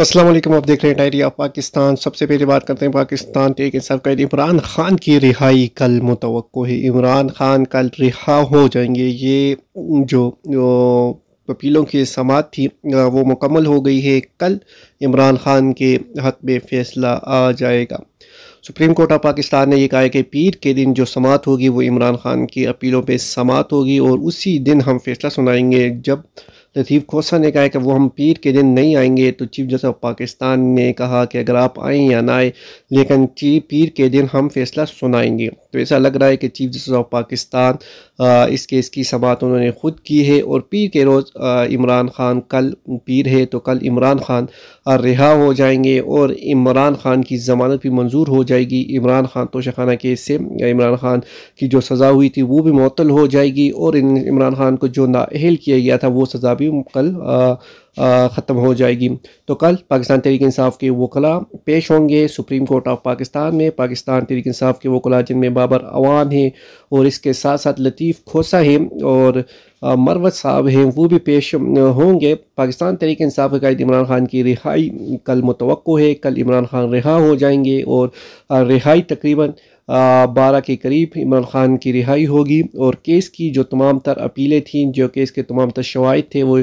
अस्सलाम वालेकुम आप देख रहे हैं डायरी ऑफ पाकिस्तान सबसे पहले बात करते हैं पाकिस्तान के एक इंसाफ का इमरान ख़ान की रिहाई कल मुतव है इमरान ख़ान कल रिहा हो जाएंगे ये जो, जो अपीलों की समात थी वो मुकम्मल हो गई है कल इमरान ख़ान के हक में फैसला आ जाएगा सुप्रीम कोर्ट ऑफ पाकिस्तान ने यह कहा कि पीर के दिन जो समात होगी वो इमरान ख़ान की अपीलों पर समात होगी और उसी दिन हम फैसला सुनाएंगे जब लतीफ़ खोसा ने कहा कि वो हम पीर के दिन नहीं आएंगे तो चीफ जस्टिस ऑफ पाकिस्तान ने कहा कि अगर आप आएँ या ना आए लेकिन चीफ पीर के दिन हम फैसला सुनाएंगे तो ऐसा लग रहा है कि चीफ जस्टिस ऑफ पाकिस्तान आ, इस केस की समात तो उन्होंने खुद की है और पीर के रोज़ इमरान खान कल पीर है तो कल इमरान खान रिहा हो जाएंगे और इमरान खान की ज़मानत भी मंजूर हो जाएगी इमरान खान तोशाखाना केस से इमरान खान की जो सज़ा हुई थी वो भी मअतल हो जाएगी और इमरान खान को जो नाअहल किया गया था वो सज़ा भी कल ख़त्म हो जाएगी तो कल पाकिस्तान तहरीक इंसाफ के वकला पेश होंगे सुप्रीम कोर्ट ऑफ पाकिस्तान में पाकिस्तान तहरीक इंसाफ के वकला जिनमें बाबर अवान हैं और इसके साथ साथ लतीफ़ खोसा हैं और मरवत साहब हैं वो भी पेश होंगे पाकिस्तान तहरीक इंसाफ कायद इमरान खान की रिहाई कल मुतव है कल इमरान खान रिहा हो जाएंगे और रिहाई तकरीबन बारह के करीब इमरान ख़ान की रिहाई होगी और केस की जो तमाम तर अपीलें थीं जो केस के तमाम तर शवाद थे वो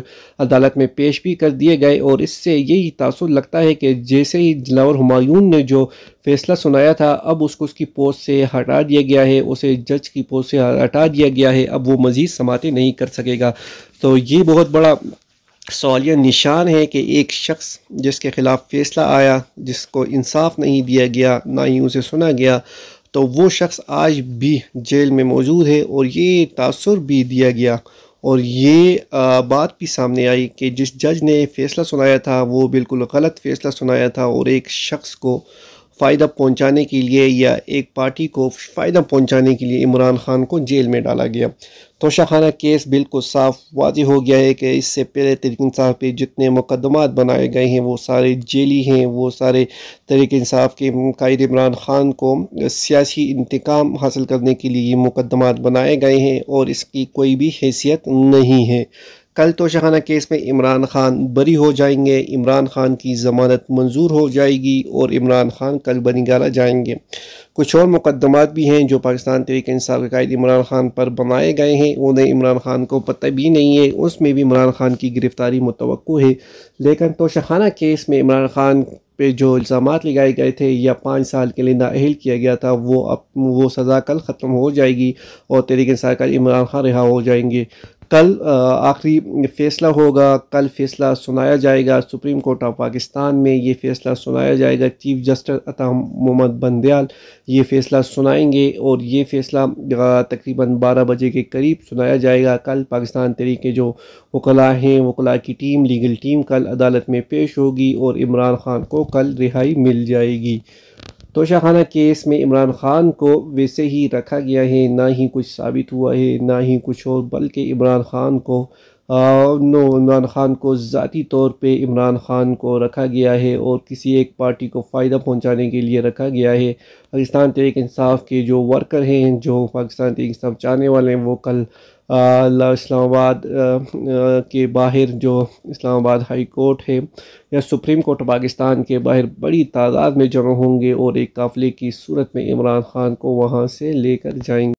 अदालत में पेश भी कर दिए गए और इससे यही तासर लगता है कि जैसे ही जिला हमायून ने जो फैसला सुनाया था अब उसको उसकी पोस्ट से हटा दिया गया है उसे जज की पोस्ट से हटा दिया गया है अब वो मज़ीद समाते नहीं कर सकेगा तो ये बहुत बड़ा सवालिया निशान है कि एक शख्स जिसके ख़िलाफ़ फ़ैसला आया जिसको इंसाफ नहीं दिया गया ना ही उसे सुना गया तो वो शख्स आज भी जेल में मौजूद है और ये तासर भी दिया गया और ये बात भी सामने आई कि जिस जज ने फैसला सुनाया था वो बिल्कुल गलत फैसला सुनाया था और एक शख्स को फ़ायदा पहुंचाने के लिए या एक पार्टी को फ़ायदा पहुंचाने के लिए इमरान खान को जेल में डाला गया तोशाखाना केस बिल्कुल साफ वाज हो गया है कि इससे पहले तरीक साहब पे जितने मुकदमात बनाए गए हैं वो सारे जेली हैं वो सारे तरीक साहब के कायद इमरान ख़ान को सियासी इंतकाम हासिल करने के लिए ये मुकदमात बनाए गए हैं और इसकी कोई भी हैसियत नहीं है कल तोशाखाना केस में इमरान खान बरी हो जाएंगे इमरान खान की ज़मानत मंजूर हो जाएगी और इमरान खान कल बनीगाला जाएंगे कुछ और मुकदमात भी हैं जो पाकिस्तान तरीके इंसाफ के कायद इमरान खान पर बनाए गए हैं उन्हें इमरान खान को पता भी नहीं है उसमें भी इमरान खान की गिरफ़्तारी मुतव है लेकिन तोशाखाना केस में इमरान खान पे जो इल्ज़ाम लगाए गए थे या पाँच साल के लिए नाअहल किया गया था वो अब वो सज़ा कल ख़त्म हो जाएगी और तरीके साकार इमरान खान रिहा हो जाएंगे कल आखिरी फैसला होगा कल फैसला सुनाया जाएगा सुप्रीम कोर्ट ऑफ पाकिस्तान में ये फैसला सुनाया जाएगा चीफ जस्टिस अता मोहम्मद बंदयाल ये फैसला सुनाएंगे और ये फैसला तकरीबन 12 बजे के करीब सुनाया जाएगा कल पाकिस्तान तरीके जो वकला हैं वकला की टीम लीगल टीम कल अदालत में पेश होगी और इमरान खान को कल रिहाई मिल जाएगी तोशाखाना केस में इमरान खान को वैसे ही रखा गया है ना ही कुछ साबित हुआ है ना ही कुछ और बल्कि इमरान खान को नो इमरान खान को ज़ाती तौर पे इमरान खान को रखा गया है और किसी एक पार्टी को फ़ायदा पहुंचाने के लिए रखा गया है पाकिस्तान तरीक इंसाफ के जो वर्कर हैं जो पाकिस्तान तरीक इंसाफ चाहने वाले हैं वो कल इस्लामाबाद के बाहर जो इस्लामाबाद हाई कोर्ट है या सुप्रीम कोर्ट पाकिस्तान के बाहर बड़ी तादाद में जमा होंगे और एक काफ़िले की सूरत में इमरान खान को वहाँ से लेकर जाएंगे